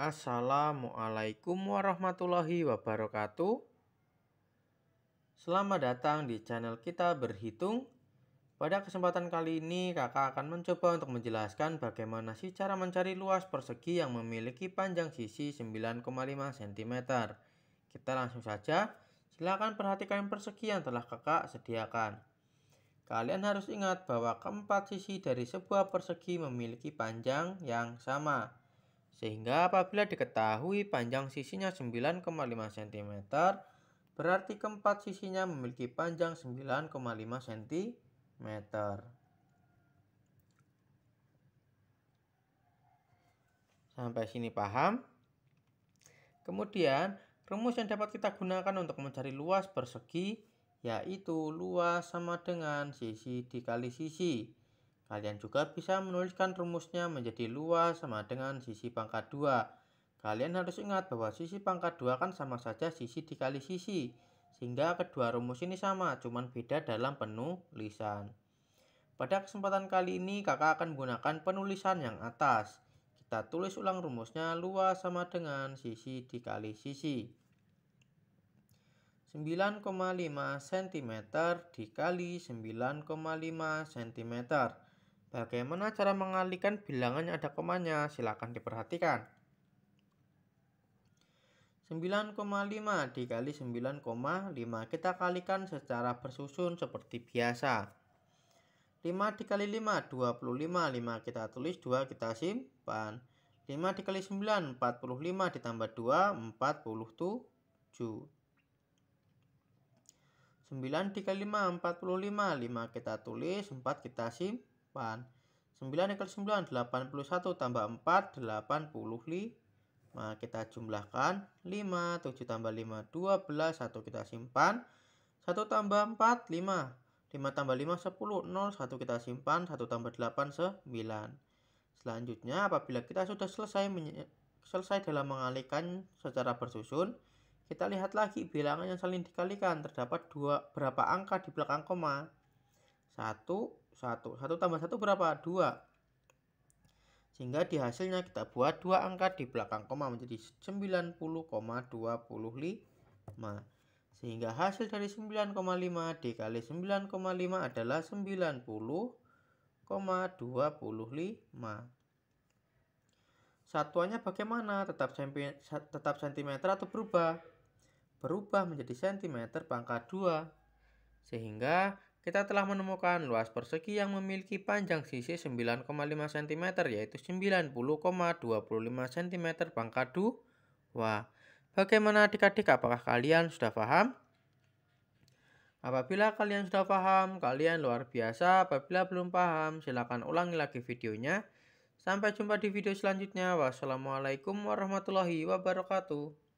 Assalamualaikum warahmatullahi wabarakatuh. Selamat datang di channel kita berhitung. Pada kesempatan kali ini, kakak akan mencoba untuk menjelaskan bagaimana sih cara mencari luas persegi yang memiliki panjang sisi 9,5 cm. Kita langsung saja, silakan perhatikan persegi yang telah kakak sediakan. Kalian harus ingat bahwa keempat sisi dari sebuah persegi memiliki panjang yang sama. Sehingga apabila diketahui panjang sisinya 9,5 cm, berarti keempat sisinya memiliki panjang 9,5 cm. Sampai sini paham? Kemudian, rumus yang dapat kita gunakan untuk mencari luas persegi yaitu luas sama dengan sisi dikali sisi. Kalian juga bisa menuliskan rumusnya menjadi luas sama dengan sisi pangkat 2. Kalian harus ingat bahwa sisi pangkat 2 kan sama saja sisi dikali sisi. Sehingga kedua rumus ini sama, cuman beda dalam penulisan. Pada kesempatan kali ini kakak akan menggunakan penulisan yang atas. Kita tulis ulang rumusnya luas sama dengan sisi dikali sisi. 9,5 cm dikali 9,5 cm Bagaimana cara mengalihkan bilangan yang ada komanya? Silakan diperhatikan. 9,5 dikali 9,5 kita kalikan secara bersusun seperti biasa. 5 dikali 5 25 5 kita tulis 2 kita simpan 5 dikali 9 45 ditambah 2 47 9 dikali 5 45 5 kita tulis 4 kita simpan 9 dikali 9, 81 tambah 4, 85. Nah, kita jumlahkan 5, 7 tambah 5, 12, 1 kita simpan. 1 tambah 4, 5. 5 tambah 5, 10, 0, 1 kita simpan, 1 tambah 8, 9. Selanjutnya, apabila kita sudah selesai selesai dalam mengalihkan secara bersusun, kita lihat lagi bilangan yang saling dikalikan. Terdapat dua berapa angka di belakang koma satu satu satu tambah satu berapa dua sehingga di hasilnya kita buat dua angka di belakang koma menjadi 90,25 sehingga hasil dari 9,5 dikali 9,5 adalah 90,25 satuannya bagaimana tetap sentimeter, tetap sentimeter atau berubah berubah menjadi sentimeter pangkat 2 sehingga kita telah menemukan luas persegi yang memiliki panjang sisi 9,5 cm yaitu 90,25 cm pangkat 2. Bagaimana adik-adik apakah kalian sudah paham? Apabila kalian sudah paham, kalian luar biasa. Apabila belum paham, silakan ulangi lagi videonya. Sampai jumpa di video selanjutnya. Wassalamualaikum warahmatullahi wabarakatuh.